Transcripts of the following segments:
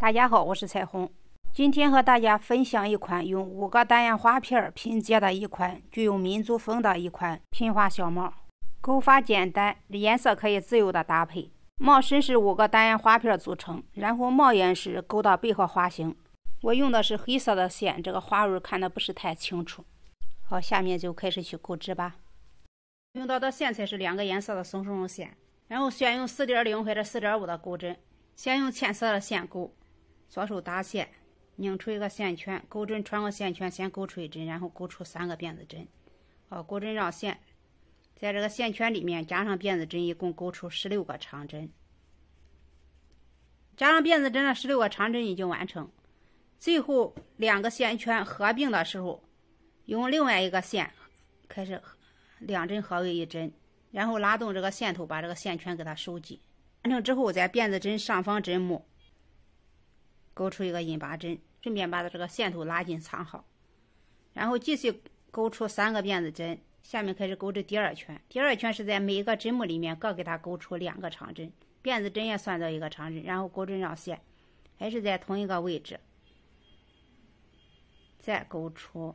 大家好，我是彩虹，今天和大家分享一款用五个单眼花片拼接的一款具有民族风的一款拼花小帽，钩法简单，颜色可以自由的搭配。帽身是五个单眼花片组成，然后帽檐是钩到背后花型。我用的是黑色的线，这个花纹看的不是太清楚。好，下面就开始去钩织吧。用到的线材是两个颜色的松松绒线，然后选用四点零或者四点五的钩针，先用浅色的线钩。左手搭线，拧出一个线圈，钩针穿过线圈，先钩出一针，然后钩出三个辫子针。好，钩针绕线在这个线圈里面加上辫子针，一共钩出十六个长针。加上辫子针的十六个长针已经完成。最后两个线圈合并的时候，用另外一个线开始两针合为一针，然后拉动这个线头，把这个线圈给它收紧。完成之后，在辫子针上方针目。钩出一个引拔针，顺便把它这个线头拉紧藏好，然后继续钩出三个辫子针。下面开始钩织第二圈，第二圈是在每一个针目里面各给它钩出两个长针，辫子针也算作一个长针。然后钩针绕线，还是在同一个位置，再钩出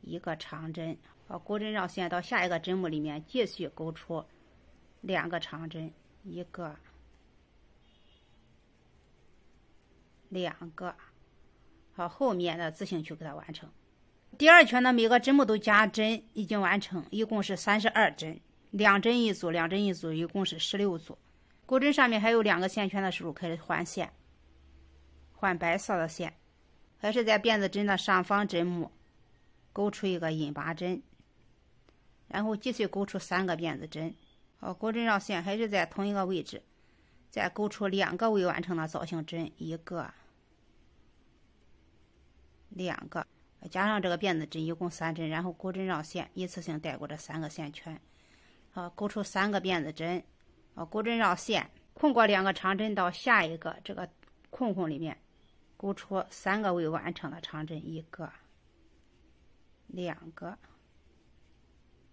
一个长针，把钩针绕线到下一个针目里面继续钩出两个长针，一个。两个，好，后面的自行去给它完成。第二圈呢，每个针目都加针，已经完成，一共是三十二针，两针一组，两针一组，一共是十六组。钩针上面还有两个线圈的时候开始换线，换白色的线，还是在辫子针的上方针目钩出一个引拔针，然后继续钩出三个辫子针。好，钩针绕线还是在同一个位置，再钩出两个未完成的造型针，一个。两个加上这个辫子针，一共三针，然后钩针绕线，一次性带过这三个线圈，啊，钩出三个辫子针，啊，钩针绕线，空过两个长针到下一个这个空空里面，钩出三个未完成的长针，一个，两个，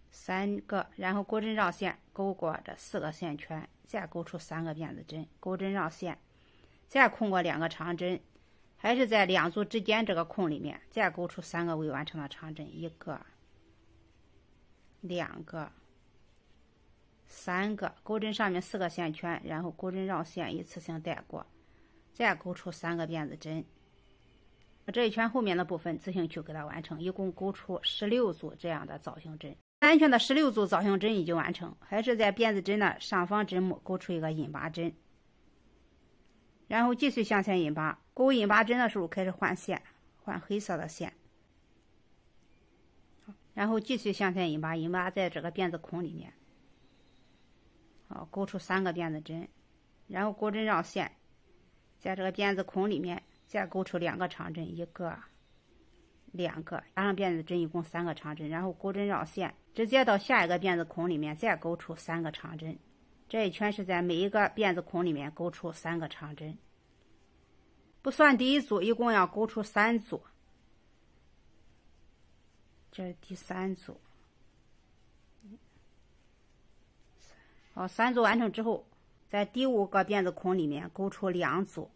三个，然后钩针绕线，钩过这四个线圈，再钩出三个辫子针，钩针绕线，再空过两个长针。还是在两组之间这个空里面，再钩出三个未完成的长针，一个、两个、三个，钩针上面四个线圈，然后钩针绕线一次性带过，再钩出三个辫子针。这一圈后面的部分自行去给它完成，一共钩出十六组这样的造型针。三圈的十六组造型针已经完成，还是在辫子针的上方针目钩出一个引拔针，然后继续向前引拔。勾引拔针的时候开始换线，换黑色的线。然后继续向前引拔，引拔在这个辫子孔里面。好，勾出三个辫子针，然后钩针绕线，在这个辫子孔里面再勾出两个长针，一个、两个，加上辫子针一共三个长针。然后钩针绕线，直接到下一个辫子孔里面再勾出三个长针。这一圈是在每一个辫子孔里面勾出三个长针。不算第一组，一共要勾出三组。这是第三组，好，三组完成之后，在第五个辫子孔里面勾出两组，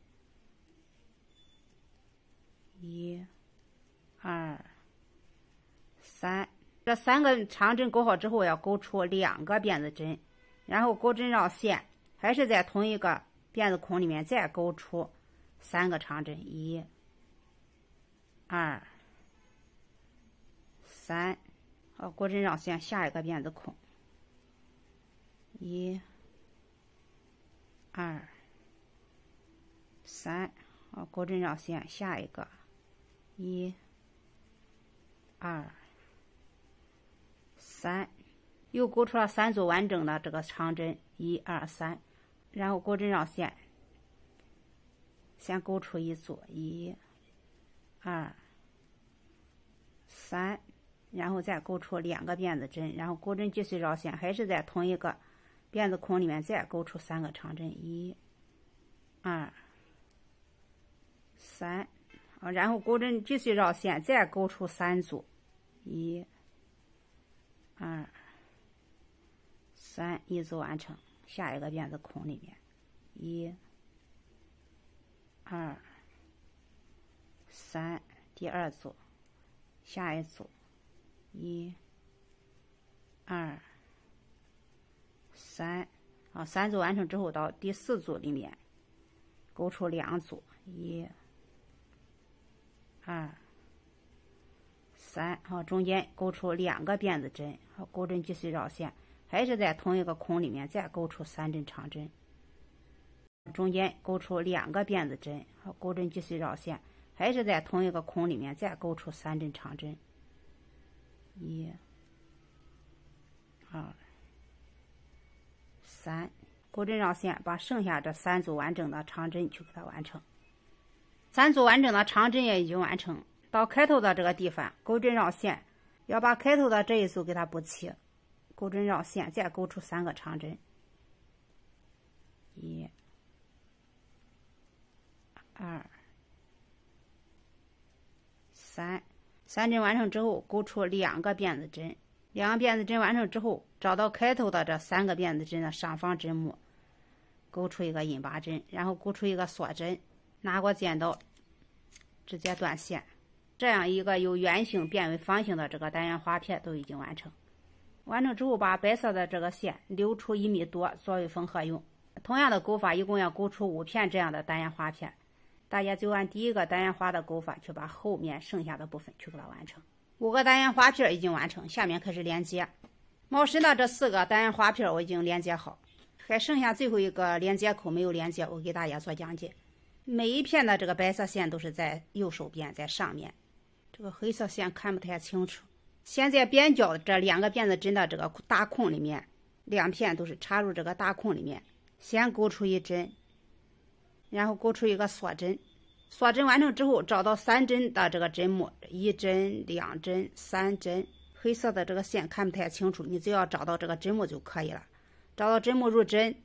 一、二、三。这三个长针勾好之后，要勾出两个辫子针，然后钩针绕线，还是在同一个辫子孔里面再勾出。三个长针，一、二、三，好，钩针绕线，下一个辫子孔，一、二、三，好，钩针绕线，下一个，一、二、三，又钩出了三组完整的这个长针，一、二、三，然后钩针绕线。先钩出一组，一、二、三，然后再钩出两个辫子针，然后钩针继续绕线，还是在同一个辫子孔里面再钩出三个长针，一、二、三，啊，然后钩针继续绕线，再钩出三组，一、二、三，一组完成，下一个辫子孔里面，一。二三，第二组，下一组，一、二、三，好，三组完成之后到第四组里面，勾出两组，一、二、三，好，中间勾出两个辫子针，好，钩针继续绕线，还是在同一个孔里面再钩出三针长针。中间钩出两个辫子针，好，钩针继续绕线，还是在同一个孔里面再钩出三针长针，一、二、三，钩针绕线，把剩下这三组完整的长针去给它完成。三组完整的长针也已经完成，到开头的这个地方，钩针绕线要把开头的这一组给它补齐，钩针绕线再钩出三个长针，一。二、三，三针完成之后，勾出两个辫子针。两个辫子针完成之后，找到开头的这三个辫子针的上方针目，勾出一个引拔针，然后勾出一个锁针，拿过剪刀直接断线。这样一个由圆形变为方形的这个单元花片都已经完成。完成之后，把白色的这个线留出一米多作为缝合用。同样的钩法，一共要勾出五片这样的单元花片。大家就按第一个单元花的钩法去把后面剩下的部分去给它完成。五个单元花片已经完成，下面开始连接。猫身的这四个单元花片我已经连接好，还剩下最后一个连接口没有连接。我给大家做讲解。每一片的这个白色线都是在右手边，在上面。这个黑色线看不太清楚。现在边角这两个辫子针的这个大空里面，两片都是插入这个大空里面，先钩出一针。然后钩出一个锁针，锁针完成之后，找到三针的这个针目，一针、两针、三针。黑色的这个线看不太清楚，你只要找到这个针目就可以了。找到针目入针，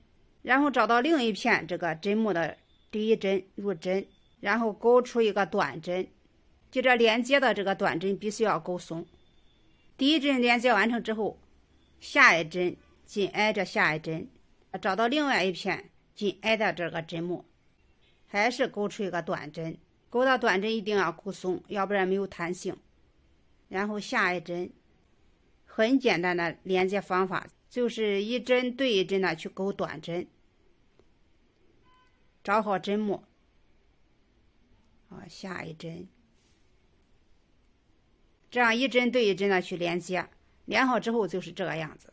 然后找到另一片这个针目的第一针入针，然后钩出一个短针。记着连接的这个短针必须要钩松。第一针连接完成之后，下一针紧挨着下一针，找到另外一片紧挨的这个针目。还是勾出一个短针，勾到短针一定要勾松，要不然没有弹性。然后下一针，很简单的连接方法，就是一针对一针的去勾短针，找好针目，啊，下一针，这样一针对一针的去连接，连好之后就是这个样子，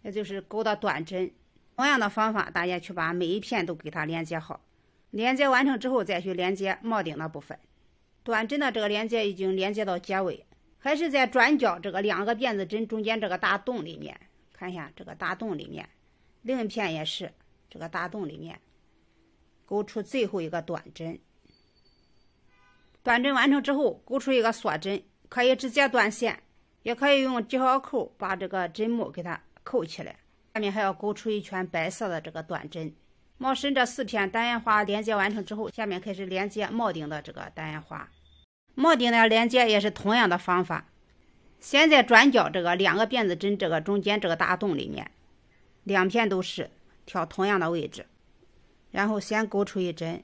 也就是勾到短针。同样的方法，大家去把每一片都给它连接好。连接完成之后，再去连接帽顶的部分。短针的这个连接已经连接到结尾，还是在转角这个两个辫子针中间这个大洞里面。看一下这个大洞里面，另一片也是这个大洞里面勾出最后一个短针。短针完成之后，勾出一个锁针，可以直接断线，也可以用记号扣把这个针目给它扣起来。下面还要勾出一圈白色的这个短针。帽身这四片单元花连接完成之后，下面开始连接帽顶的这个单元花。帽顶的连接也是同样的方法，先在转角这个两个辫子针这个中间这个大洞里面，两片都是挑同样的位置，然后先钩出一针，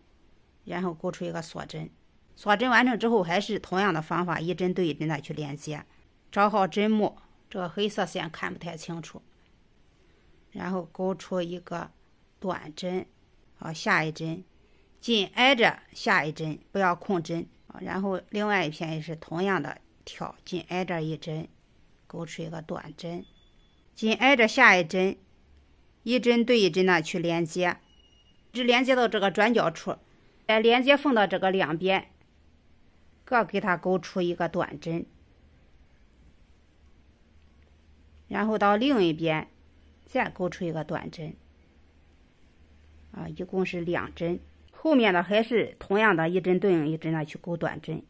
然后钩出一个锁针。锁针完成之后，还是同样的方法，一针对一针的去连接，找好针目，这个黑色线看不太清楚，然后勾出一个。短针，好，下一针，紧挨着下一针，不要空针啊。然后另外一片也是同样的，挑紧挨着一针，钩出一个短针，紧挨着下一针，一针对一针的去连接，只连接到这个转角处，在连接缝到这个两边，各给它勾出一个短针，然后到另一边再勾出一个短针。啊，一共是两针，后面的还是同样的一针对应一针的去钩短针，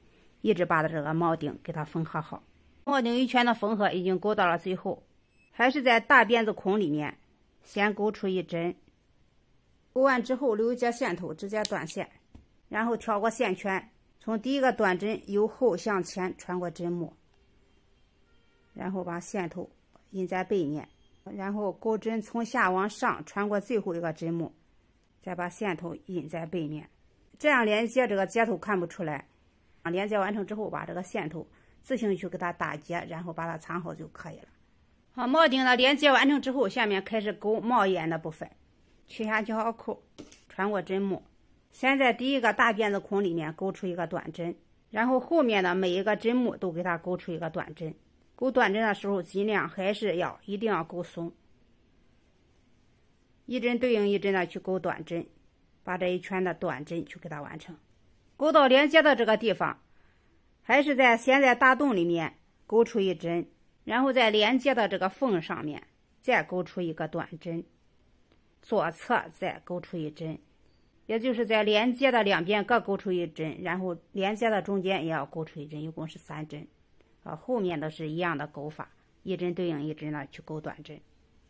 一直把它这个帽顶给它缝合好。帽顶一圈的缝合已经钩到了最后，还是在大辫子孔里面先钩出一针，钩完之后留一截线头，直接断线，然后挑过线圈，从第一个短针由后向前穿过针目，然后把线头引在背面，然后钩针从下往上穿过最后一个针目。再把线头引在背面，这样连接这个接头看不出来。连接完成之后，把这个线头自行去给它打结，然后把它藏好就可以了。好，帽顶的连接完成之后，下面开始勾帽檐的部分。取下记号扣，穿过针目，先在第一个大辫子孔里面钩出一个短针，然后后面的每一个针目都给它钩出一个短针。钩短针的时候，尽量还是要一定要钩松。一针对应一针的去钩短针，把这一圈的短针去给它完成，钩到连接的这个地方，还是在先在大洞里面钩出一针，然后在连接的这个缝上面再钩出一个短针，左侧再钩出一针，也就是在连接的两边各钩出一针，然后连接的中间也要钩出一针，一共是三针。啊，后面的是一样的钩法，一针对应一针的去钩短针，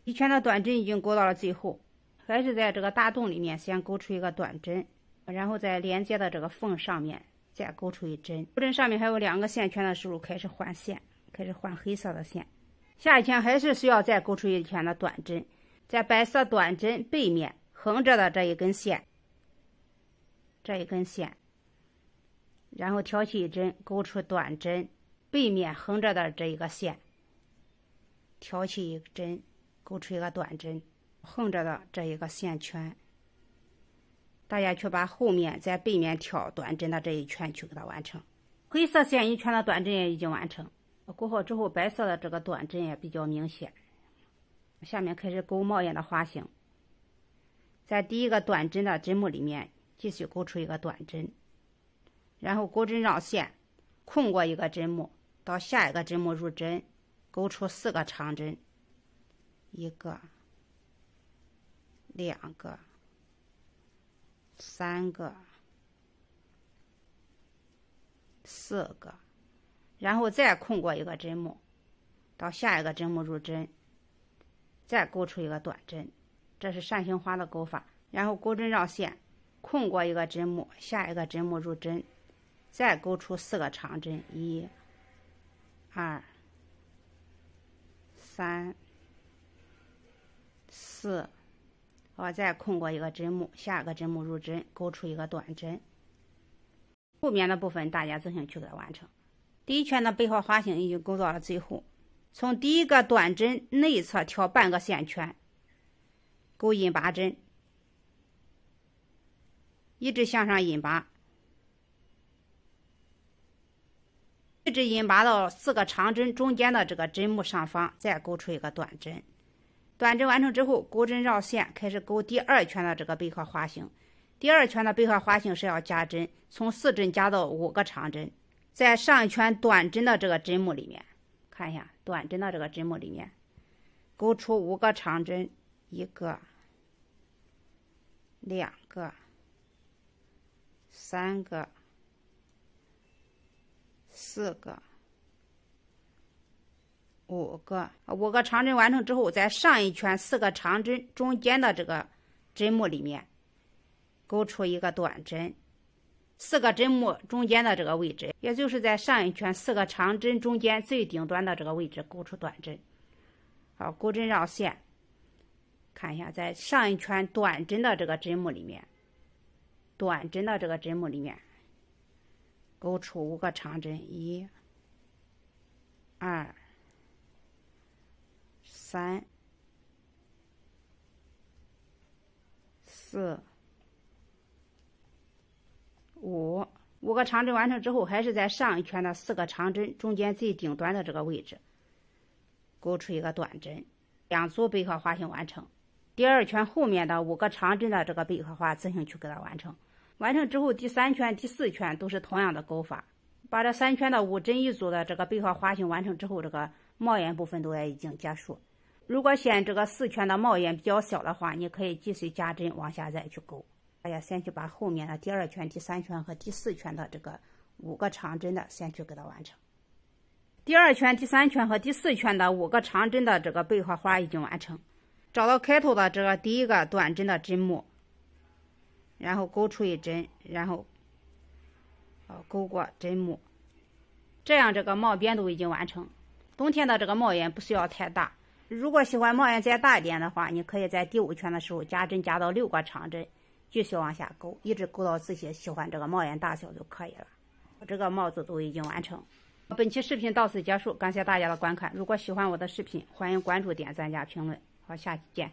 一圈的短针已经钩到了最后。还是在这个大洞里面先勾出一个短针，然后再连接的这个缝上面，再勾出一针。钩针上面还有两个线圈的时候，开始换线，开始换黑色的线。下一圈还是需要再勾出一圈的短针，在白色短针背面横着的这一根线，这一根线，然后挑起一针，勾出短针背面横着的这一个线，挑起一针，勾出一个短针。横着的这一个线圈，大家去把后面在背面挑短针的这一圈去给它完成。灰色线一圈的短针也已经完成，钩好之后白色的这个短针也比较明显。下面开始钩帽檐的花型，在第一个短针的针目里面继续钩出一个短针，然后钩针绕线，空过一个针目，到下一个针目入针，钩出四个长针，一个。两个，三个，四个，然后再空过一个针目，到下一个针目入针，再钩出一个短针，这是扇形花的钩法。然后钩针绕线，空过一个针目，下一个针目入针，再钩出四个长针，一、二、三、四。我再空过一个针目，下一个针目入针，钩出一个短针。后面的部分大家自行去给它完成。第一圈的背后花型已经钩到了最后，从第一个短针内侧挑半个线圈，勾引拔针，一直向上引拔，一直引拔到四个长针中间的这个针目上方，再勾出一个短针。短针完成之后，钩针绕线开始钩第二圈的这个贝壳花型。第二圈的贝壳花型是要加针，从四针加到五个长针，在上一圈短针的这个针目里面看一下，短针的这个针目里面勾出五个长针，一个、两个、三个、四个。五个，五个长针完成之后，在上一圈四个长针中间的这个针目里面，勾出一个短针。四个针目中间的这个位置，也就是在上一圈四个长针中间最顶端的这个位置勾出短针。好，钩针绕线，看一下，在上一圈短针的这个针目里面，短针的这个针目里面，勾出五个长针。一，二。三、四、五，五个长针完成之后，还是在上一圈的四个长针中间最顶端的这个位置，勾出一个短针，两组贝壳花形完成。第二圈后面的五个长针的这个贝壳花自行去给它完成。完成之后，第三圈、第四圈都是同样的勾法，把这三圈的五针一组的这个贝壳花形完成之后，这个帽檐部分都也已经结束。如果嫌这个四圈的帽檐比较小的话，你可以继续加针往下再去勾。大家先去把后面的第二圈、第三圈和第四圈的这个五个长针的先去给它完成。第二圈、第三圈和第四圈的五个长针的这个背壳花已经完成。找到开头的这个第一个短针的针目，然后勾出一针，然后啊勾过针目，这样这个帽边都已经完成。冬天的这个帽檐不需要太大。如果喜欢帽檐再大一点的话，你可以在第五圈的时候加针加到六个长针，继续往下勾，一直勾到自己喜欢这个帽檐大小就可以了。我这个帽子都已经完成。本期视频到此结束，感谢大家的观看。如果喜欢我的视频，欢迎关注、点赞、加评论。好，下期见。